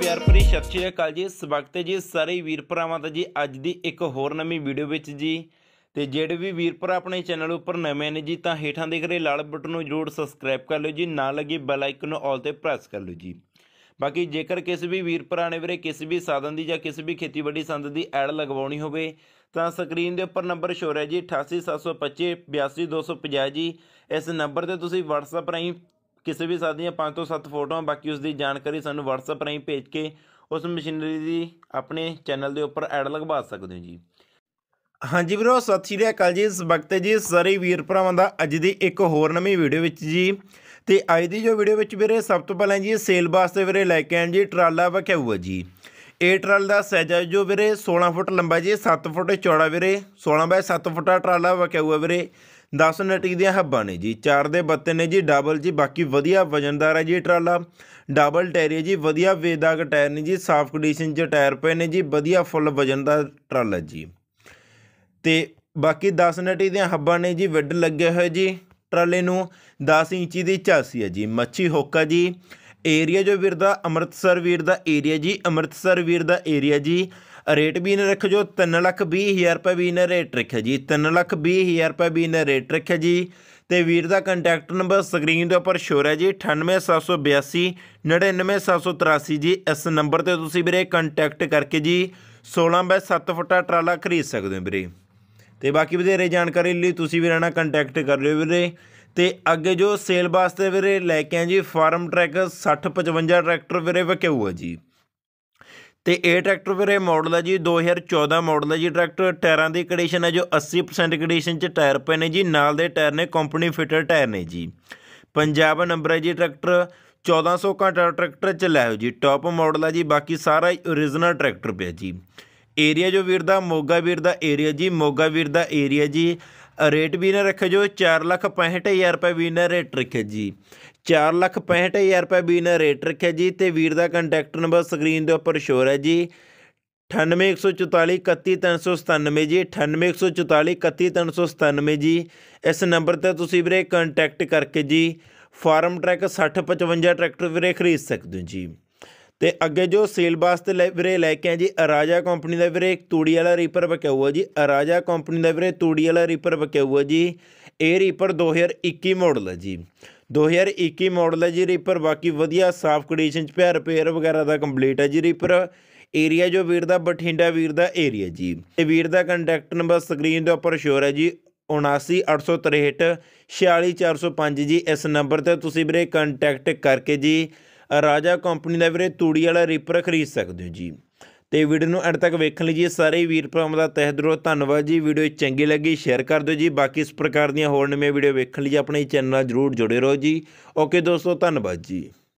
ਪਿਆਰ ਭਰੀ ਸਤਿ ਸ਼੍ਰੀ ਅਕਾਲ ਜੀ ਸਵਾਗਤ ਹੈ ਜੀ ਸਾਰੇ ਵੀਰ ਭਰਾਵਾਂ ਦਾ ਜੀ ਅੱਜ ਦੀ ਇੱਕ ਹੋਰ ਨਵੀਂ ਵੀਡੀਓ ਵਿੱਚ ਜੀ ਤੇ ਜਿਹੜੇ ਵੀ ਵੀਰ ਭਰਾ ਆਪਣੇ ਚੈਨਲ ਉੱਪਰ ਨਵੇਂ ਨੇ ਜੀ ਤਾਂ ਹੇਠਾਂ ਦੇਖ ਰਹੇ ਲਾਲ ਬਟਨ ਨੂੰ ਜਰੂਰ ਸਬਸਕ੍ਰਾਈਬ ਕਰ ਲਓ ਜੀ ਨਾਲ ਲੱਗੇ ਬੈਲ ਆਈਕਨ ਨੂੰ ਆਲ ਤੇ ਪ੍ਰੈਸ ਕਰ ਲਓ ਜੀ ਬਾਕੀ ਜੇਕਰ ਕਿਸੇ ਵੀ ਵੀਰ ਭਰਾ ਨੇ ਵੀਰੇ ਕਿਸੇ ਵੀ ਸਾਧਨ ਦੀ ਜਾਂ ਕਿਸੇ ਵੀ ਖੇਤੀਬਾੜੀ ਸੰਦ ਦੀ ਐਡ ਲਗਵਾਉਣੀ ਹੋਵੇ ਤਾਂ ਸਕਰੀਨ ਦੇ ਉੱਪਰ ਨੰਬਰ ਸ਼ੋਰ ਹੈ ਜੀ 88725 82250 ਜੀ ਇਸ ਨੰਬਰ ਤੇ ਤੁਸੀਂ WhatsApp ਰਾਹੀਂ ਕਿਸੇ ਵੀ ਸਾਥੀ ਦੀਆਂ 5 ਤੋਂ 7 ਫੋਟੋਆਂ ਬਾਕੀ ਉਸ ਦੀ ਜਾਣਕਾਰੀ ਸਾਨੂੰ WhatsApp ਰਾਹੀਂ ਭੇਜ ਕੇ ਉਸ ਮਸ਼ੀਨਰੀ ਦੀ ਆਪਣੇ ਚੈਨਲ ਦੇ ਉੱਪਰ ਐਡ ਲਗਵਾ ਸਕਦੇ ਹੋ ਜੀ ਹਾਂਜੀ ਵੀਰੋ ਸਤਿ ਸ਼੍ਰੀ ਅਕਾਲ ਜੀ ਇਸ ਵਕਤ ਜੀ ਸਾਰੇ ਵੀਰ ਭਰਾਵਾਂ ਦਾ ਅੱਜ ਦੀ ਇੱਕ ਹੋਰ ਨਵੀਂ ਵੀਡੀਓ ਵਿੱਚ ਜੀ ਤੇ ਅੱਜ ਦੀ ਜੋ ਵੀਡੀਓ ਵਿੱਚ ਵੀਰੇ ਸਭ ਤੋਂ ਪਹਿਲਾਂ ਜੀ ਸੇਲ ਵਾਸਤੇ ਵੀਰੇ ਲੈ ਕੇ ਆਏ ਜੀ ਟਰਾਲਾ ਵਖਿਆ ਜੀ ਇਹ ਟਰਾਲ ਦਾ ਸਾਈਜ਼ ਹੈ ਜੋ ਵੀਰੇ 16 ਫੁੱਟ ਲੰਬਾ ਜੀ 7 ਫੁੱਟ ਚੌੜਾ ਵੀਰੇ 16 ਬਾਈ 7 ਫੁੱਟਾ ਟਰਾਲਾ ਵਕਿਆ ਹੋਇਆ ਵੀਰੇ 10 ਨਟੀ ਦੀਆਂ ਹੱਬਾਂ ਨੇ ਜੀ 4 ਦੇ ਬੱਤੇ ਨੇ ਜੀ ਡਬਲ ਜੀ ਬਾਕੀ ਵਧੀਆ ਵਜਨਦਾਰ ਹੈ ਜੀ ਟਰਾਲਾ ਡਬਲ ਟਾਇਰ ਹੈ ਜੀ ਵਧੀਆ ਵੇਦਾਗ ਟਾਇਰ ਨੇ ਜੀ ਸਾਫ ਕੰਡੀਸ਼ਨ 'ਚ ਟਾਇਰ ਪਏ ਨੇ ਜੀ ਵਧੀਆ ਫੁੱਲ ਵਜਨਦਾਰ ਟਰਾਲਾ ਜੀ ਤੇ ਬਾਕੀ 10 ਨਟੀ ਦੀਆਂ ਹੱਬਾਂ ਨੇ ਜੀ ਵਿੱਡ ਲੱਗੇ ਹੋਏ ਜੀ ਟਰਾਲੇ ਨੂੰ 10 ਇੰਚੀ ਦੀ ਚਾਸੀ ਹੈ ਜੀ ਮੱਛੀ ਹੋਕਾ ਜੀ ਏਰੀਆ ਜੋ ਵੀਰ ਦਾ ਅੰਮ੍ਰਿਤਸਰ ਵੀਰ ਦਾ ਏਰੀਆ ਜੀ ਅੰਮ੍ਰਿਤਸਰ ਵੀਰ ਦਾ ਏਰੀਆ ਜੀ ਰੇਟ ਵੀ ਨੇ ਰੱਖ ਜੋ 3 ਲੱਖ 20 ਹਜ਼ਾਰ ਰੁਪਏ ਵੀ ਨੇ ਰੇਟ ਰੱਖਿਆ ਜੀ 3 ਲੱਖ 20 ਹਜ਼ਾਰ ਰੁਪਏ ਵੀ ਨੇ ਰੇਟ ਰੱਖਿਆ ਜੀ ਤੇ ਵੀਰ ਦਾ ਕੰਟੈਕਟ ਨੰਬਰ ਸਕਰੀਨ ਦੇ ਉੱਪਰ ਸ਼ੋਰ ਹੈ ਜੀ 98782 99783 ਜੀ ਇਸ ਨੰਬਰ ਤੇ ਤੁਸੀਂ ਵੀਰੇ ਕੰਟੈਕਟ ਕਰਕੇ ਜੀ 16 ਬਾਈ 7 ਫੁੱਟਾ ਟਰਾਲਾ ਖਰੀਦ ਸਕਦੇ ਹੋ ਵੀਰੇ ਤੇ ਬਾਕੀ ਵਧੇਰੇ ਜਾਣਕਾਰੀ ਲਈ ਤੁਸੀਂ ਵੀ ਨਾਲ ਕੰਟੈਕਟ ਕਰ ਲਿਓ ਵੀਰੇ ਤੇ ਅੱਗੇ ਜੋ ਸੇਲ ਵਾਸਤੇ ਵੀਰੇ ਲੈ ਕੇ ਆ ਜੀ ਫਾਰਮ ਟਰੈਕ 60 55 ਟਰੈਕਟਰ ਵੀਰੇ ਵਕਿਊ ਆ ਜੀ ਤੇ ਇਹ ਟਰੈਕਟਰ ਵੀਰੇ ਮਾਡਲ ਹੈ ਜੀ 2014 ਮਾਡਲ ਹੈ ਜੀ ਟਰੈਕਟਰ ਟਾਇਰਾਂ ਦੀ ਕੰਡੀਸ਼ਨ ਹੈ ਜੋ 80% ਕੰਡੀਸ਼ਨ ਚ ਟਾਇਰ ਪਏ ਨੇ ਜੀ ਨਾਲ ਦੇ ਟਾਇਰ ਨੇ ਕੰਪਨੀ ਫਿਟਡ ਟਾਇਰ ਨੇ ਜੀ ਪੰਜਾਬ ਨੰਬਰ ਹੈ ਜੀ ਟਰੈਕਟਰ 1400 ਘੰਟਾ ਟਰੈਕਟਰ ਚ ਲੈ ਆਓ ਜੀ ਟਾਪ ਮਾਡਲ ਹੈ ਜੀ ਬਾਕੀ ਸਾਰਾ ਓਰੀਜਨਲ ਟਰੈਕਟਰ ਪਿਆ ਜੀ ਏਰੀਆ ਜੋ ਵੀਰ ਦਾ ਮੋਗਾ ਵੀਰ ਦਾ ਏਰੀਆ ਜੀ ਮੋਗਾ ਵੀਰ ਦਾ ਏਰੀਆ ਜੀ ਰੇਟ ਵੀ ਨਾ ਰੱਖ ਜੋ 465000 ਰੁਪਏ ਵੀਨਰ ਰੇਟ ਰੱਖੇ ਜੀ 465000 ਰੁਪਏ ਵੀਨਰ ਰੇਟ ਰੱਖਿਆ ਜੀ ਤੇ ਵੀਰ ਦਾ ਕੰਟੈਕਟ ਨੰਬਰ ਸਕਰੀਨ ਦੇ ਉੱਪਰ ਸ਼ੋਰ ਹੈ ਜੀ 9814431397 ਜੀ 9814431397 ਜੀ ਇਸ ਨੰਬਰ ਤੇ ਤੁਸੀਂ ਵੀਰੇ ਕੰਟੈਕਟ ਕਰਕੇ ਜੀ ਫਾਰਮ ਟਰੈਕ 6055 ਟਰੈਕਟਰ ਵੀਰੇ ਖਰੀਦ ਸਕਦੇ ਹੋ ਜੀ ਤੇ ਅੱਗੇ ਜੋ ਸੇਲ ਬਾਸ ਤੇ ਵੀਰੇ ਲੈ ਕੇ ਆ ਜੀ ਅਰਾਜਾ ਕੰਪਨੀ ਦਾ ਵੀਰੇ ਇੱਕ ਤੂੜੀ ਵਾਲਾ ਰੀਪਰ ਬਕਿਆ ਹੋਇਆ ਜੀ ਅਰਾਜਾ ਕੰਪਨੀ ਦਾ ਵੀਰੇ ਤੂੜੀ ਵਾਲਾ ਰੀਪਰ ਬਕਿਆ ਹੋਇਆ ਜੀ ਇਹ ਰੀਪਰ 2021 ਮਾਡਲ ਹੈ ਜੀ 2021 ਮਾਡਲ ਹੈ ਜੀ ਰੀਪਰ ਬਾਕੀ ਵਧੀਆ ਸਾਫ ਕੰਡੀਸ਼ਨ ਚ ਪਿਆ ਰਿਪੇਅਰ ਵਗੈਰਾ ਦਾ ਕੰਪਲੀਟ ਹੈ ਜੀ ਰੀਪਰ ਏਰੀਆ ਜੋ ਵੀਰ ਦਾ ਬਠਿੰਡਾ ਵੀਰ ਦਾ ਏਰੀਆ ਜੀ ਤੇ ਵੀਰ ਦਾ ਕੰਟੈਕਟ ਨੰਬਰ ਸਕਰੀਨ ਦੇ ਉੱਪਰ ਸ਼ੋਰ ਹੈ ਜੀ 79863 46405 ਜੀ ਇਸ ਨੰਬਰ ਤੇ ਤੁਸੀਂ ਵੀਰੇ ਕੰਟੈਕਟ ਕਰਕੇ ਜੀ ਰਾਜਾ ਕੰਪਨੀ ਦਾ ਵੀਰੇ ਤੂੜੀ ਵਾਲਾ ਰੀਪਰ ਖਰੀਦ ਸਕਦੇ ਹੋ ਜੀ ਤੇ ਵੀਡੀਓ ਨੂੰ ਐਂਡ ਤੱਕ ਵੇਖਣ ਲਈ ਜੀ ਸਾਰੇ ਵੀਰ ਭਰਾਵਾਂ ਦਾ ਤਹਿ ਦਿਲੋਂ ਧੰਨਵਾਦ ਜੀ ਵੀਡੀਓ ਚੰਗੀ ਲੱਗੀ ਸ਼ੇਅਰ ਕਰ ਦਿਓ ਜੀ ਬਾਕੀ ਇਸ ਪ੍ਰਕਾਰ ਦੀਆਂ ਹੋਰ ਨਵੇਂ ਵੀਡੀਓ ਵੇਖਣ ਲਈ ਆਪਣੇ ਚੈਨਲ ਨਾਲ ਜਰੂਰ ਜੁੜੇ ਰਹੋ ਜੀ ਓਕੇ ਦੋਸਤੋ ਧੰਨਵਾਦ ਜੀ